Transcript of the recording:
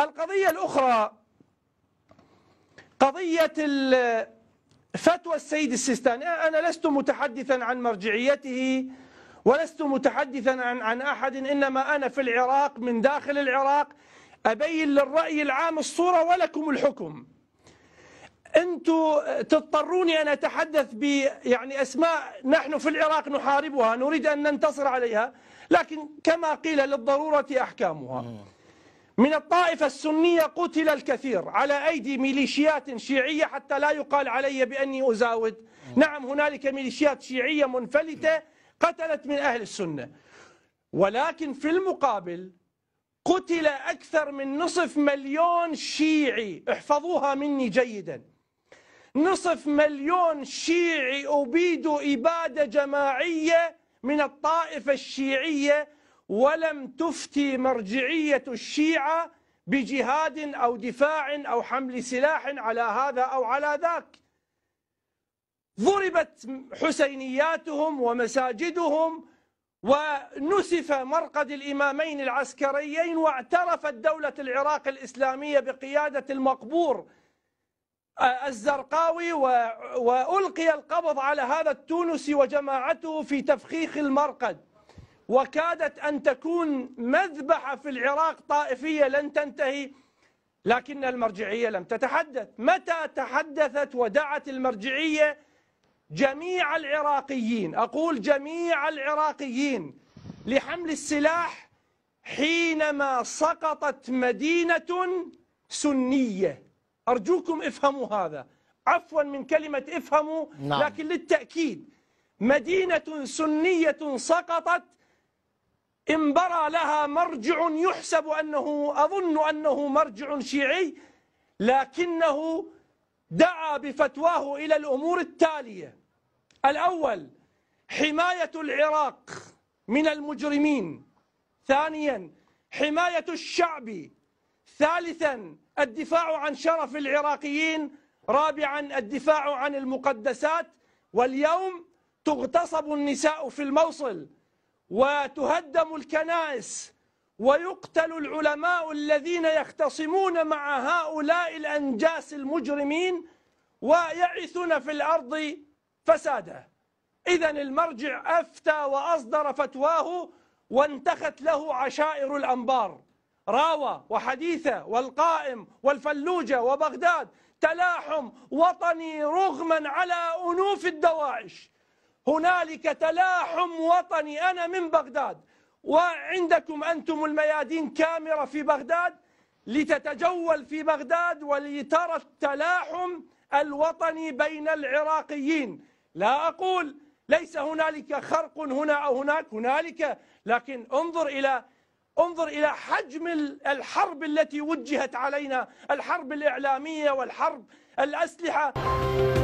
القضية الأخرى قضية فتوى السيد السيستاني أنا لست متحدثا عن مرجعيته ولست متحدثا عن, عن أحد إنما أنا في العراق من داخل العراق أبين للرأي العام الصورة ولكم الحكم أنتم تضطروني أن أتحدث ب يعني أسماء نحن في العراق نحاربها نريد أن ننتصر عليها لكن كما قيل للضرورة أحكامها من الطائفة السنية قتل الكثير على أيدي ميليشيات شيعية حتى لا يقال علي بأني أزاود نعم هنالك ميليشيات شيعية منفلتة قتلت من أهل السنة ولكن في المقابل قتل أكثر من نصف مليون شيعي احفظوها مني جيدا نصف مليون شيعي أبيدوا إبادة جماعية من الطائفة الشيعية ولم تفتي مرجعية الشيعة بجهاد أو دفاع أو حمل سلاح على هذا أو على ذاك ضربت حسينياتهم ومساجدهم ونسف مرقد الإمامين العسكريين واعترفت دولة العراق الإسلامية بقيادة المقبور آه، الزرقاوي وألقي القبض على هذا التونسي وجماعته في تفخيخ المرقد وكادت أن تكون مذبحة في العراق طائفية لن تنتهي لكن المرجعية لم تتحدث متى تحدثت ودعت المرجعية جميع العراقيين أقول جميع العراقيين لحمل السلاح حينما سقطت مدينة سنية أرجوكم افهموا هذا عفوا من كلمة افهموا نعم. لكن للتأكيد مدينة سنية سقطت انبرى لها مرجع يحسب أنه أظن أنه مرجع شيعي لكنه دعا بفتواه إلى الأمور التالية الأول حماية العراق من المجرمين ثانيا حماية الشعب ثالثا الدفاع عن شرف العراقيين رابعا الدفاع عن المقدسات واليوم تغتصب النساء في الموصل وتهدم الكنائس ويقتل العلماء الذين يختصمون مع هؤلاء الأنجاس المجرمين ويعثون في الأرض فسادا إذا المرجع أفتى وأصدر فتواه وانتخت له عشائر الأنبار راوى وحديثة والقائم والفلوجة وبغداد تلاحم وطني رغما على أنوف الدواعش هنالك تلاحم وطني أنا من بغداد وعندكم أنتم الميادين كاميرا في بغداد لتتجول في بغداد ولترى التلاحم الوطني بين العراقيين لا أقول ليس هنالك خرق هنا أو هناك هنالك لكن انظر إلى انظر إلى حجم الحرب التي وجهت علينا الحرب الإعلامية والحرب الأسلحة